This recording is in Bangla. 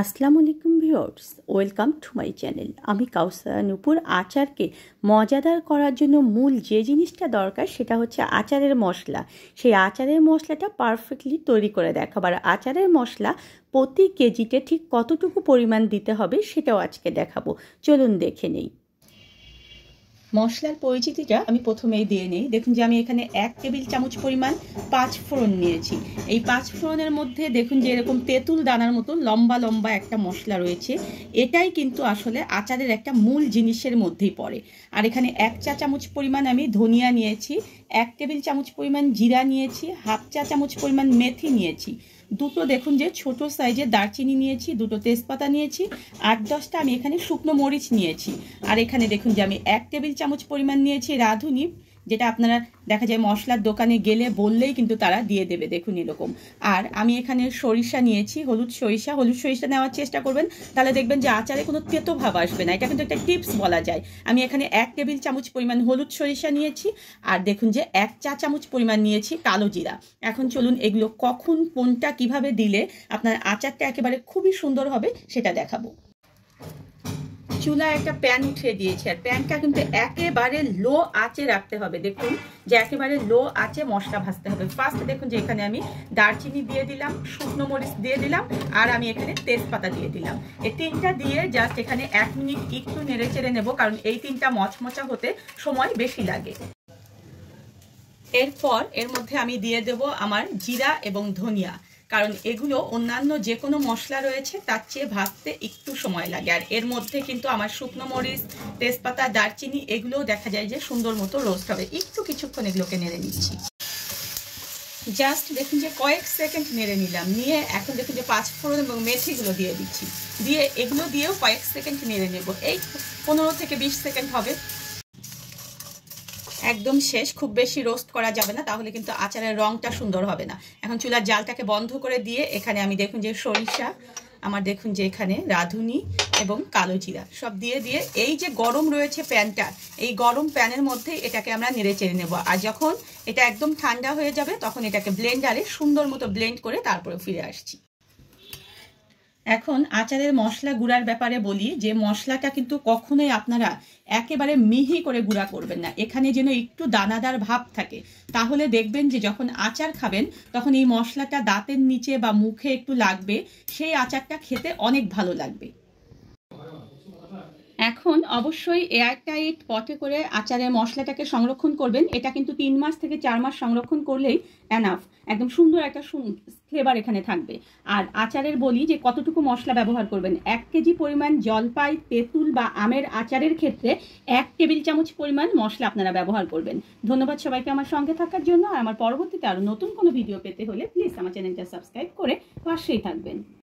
আসসালামু আলাইকুম viewers welcome to my channel আমি কাউসার নুপুর আচারকে মজাদার করার জন্য মূল যে জিনিসটা দরকার সেটা হচ্ছে আচারের মশলা সেই আচারের মশলাটা পারফেক্টলি তৈরি করে দেখাবার আচারের মশলা প্রতি কেজিতে ঠিক কতটুকু পরিমাণ দিতে হবে সেটাও আজকে দেখাবো চলুন দেখে নেই মশলার পরিচিতিটা আমি প্রথমেই দিয়ে নিই দেখুন যে আমি এখানে এক টেবিল চামচ পরিমাণ পাঁচ ফোড়ন নিয়েছি এই পাঁচ ফোড়নের মধ্যে দেখুন যে এরকম তেঁতুল দানার মতো লম্বা লম্বা একটা মশলা রয়েছে এটাই কিন্তু আসলে আচারের একটা মূল জিনিসের মধ্যেই পড়ে আর এখানে এক চা চামচ পরিমাণ আমি ধনিয়া নিয়েছি এক টেবিল চামচ পরিমাণ জিরা নিয়েছি হাফ চা চামচ পরিমাণ মেথি নিয়েছি দুটো দেখুন যে ছোট সাইজের দারচিনি নিয়েছি দুটো তেজপাতা নিয়েছি আট দশটা আমি এখানে শুকনো মরিচ নিয়েছি আর এখানে দেখুন যে আমি এক টেবিল চামচ পরিমাণ নিয়েছি রাঁধুনি যেটা আপনারা দেখা যায় মশলার দোকানে গেলে বললেই কিন্তু তারা দিয়ে দেবে দেখুন এরকম আর আমি এখানে সরিষা নিয়েছি হলুদ সরিষা হলুদ সরিষা নেওয়ার চেষ্টা করবেন তাহলে দেখবেন যে আচারে কোনো তেতো ভাব আসবে না এটা কিন্তু একটা টিপস বলা যায় আমি এখানে এক টেবিল চামচ পরিমাণ হলুদ সরিষা নিয়েছি আর দেখুন যে এক চা চামচ পরিমাণ নিয়েছি কালো জিরা এখন চলুন এগুলো কখন কোনটা কিভাবে দিলে আপনার আচারটা একেবারে খুবই সুন্দর হবে সেটা দেখাবো চুলায় একটা প্যান উঠিয়ে দিয়েছি আর প্যানটা কিন্তু একেবারে লো আঁচে রাখতে হবে দেখুন যে একেবারে লো আঁচে মশলা ভাজতে হবে ফার্স্ট দেখুন যে এখানে আমি দারচিনি দিয়ে দিলাম শুকনো মরিচ দিয়ে দিলাম আর আমি এখানে তেজপাতা দিয়ে দিলাম এই তিনটা দিয়ে জাস্ট এখানে এক মিনিট একটু নেড়ে চেড়ে নেবো কারণ এই তিনটা মচমচা হতে সময় বেশি লাগে এরপর এর মধ্যে আমি দিয়ে দেব আমার জিরা এবং ধনিয়া কারণ এগুলো অন্যান্য যে কোনো মশলা রয়েছে তার চেয়ে ভাজতে একটু সময় লাগে আর এর মধ্যে কিন্তু আমার শুকনো মরিচ তেজপাতা দারচিনি এগুলোও দেখা যায় যে সুন্দর মতো রোস্ট হবে একটু কিছুক্ষণ এগুলোকে নেড়ে নিচ্ছি জাস্ট দেখুন যে কয়েক সেকেন্ড নেড়ে নিলাম নিয়ে এখন দেখুন যে পাঁচ ফোড়ন এবং মেথিগুলো দিয়ে দিচ্ছি দিয়ে এগুলো দিয়েও কয়েক সেকেন্ড নেড়ে নেব এই পনেরো থেকে বিশ সেকেন্ড হবে একদম শেষ খুব বেশি রোস্ট করা যাবে না তাহলে কিন্তু আচারের রংটা সুন্দর হবে না এখন চুলার জালটাকে বন্ধ করে দিয়ে এখানে আমি দেখুন যে সরিষা আমার দেখুন যে এখানে রাঁধুনি এবং কালো জিরা সব দিয়ে দিয়ে এই যে গরম রয়েছে প্যানটা এই গরম প্যানের মধ্যে এটাকে আমরা নেড়ে চেড়ে নেবো আর যখন এটা একদম ঠান্ডা হয়ে যাবে তখন এটাকে ব্লেন্ডারে সুন্দর মতো ব্লেন্ড করে তারপরে ফিরে আসছি এখন আচারের মশলা গুঁড়ার ব্যাপারে বলি যে মশলাটা কিন্তু কখনোই আপনারা একেবারে মিহি করে গুঁড়া করবেন না এখানে যেন একটু দানাদার ভাব থাকে তাহলে দেখবেন যে যখন আচার খাবেন তখন এই মশলাটা দাঁতের নিচে বা মুখে একটু লাগবে সেই আচারটা খেতে অনেক ভালো লাগবে এখন অবশ্যই এয়ারটাইট পটে করে আচারে মশলাটাকে সংরক্ষণ করবেন এটা কিন্তু তিন মাস থেকে চার মাস সংরক্ষণ করলেই অ্যানাফ একদম সুন্দর একটা ফ্লেভার এখানে থাকবে আর আচারের বলি যে কতটুকু মশলা ব্যবহার করবেন এক কেজি পরিমাণ জলপাই তেঁতুল বা আমের আচারের ক্ষেত্রে এক টেবিল চামচ পরিমাণ মশলা আপনারা ব্যবহার করবেন ধন্যবাদ সবাইকে আমার সঙ্গে থাকার জন্য আর আমার পরবর্তীতে আরও নতুন কোনো ভিডিও পেতে হলে প্লিজ আমার চ্যানেলটা সাবস্ক্রাইব করে পাশেই থাকবেন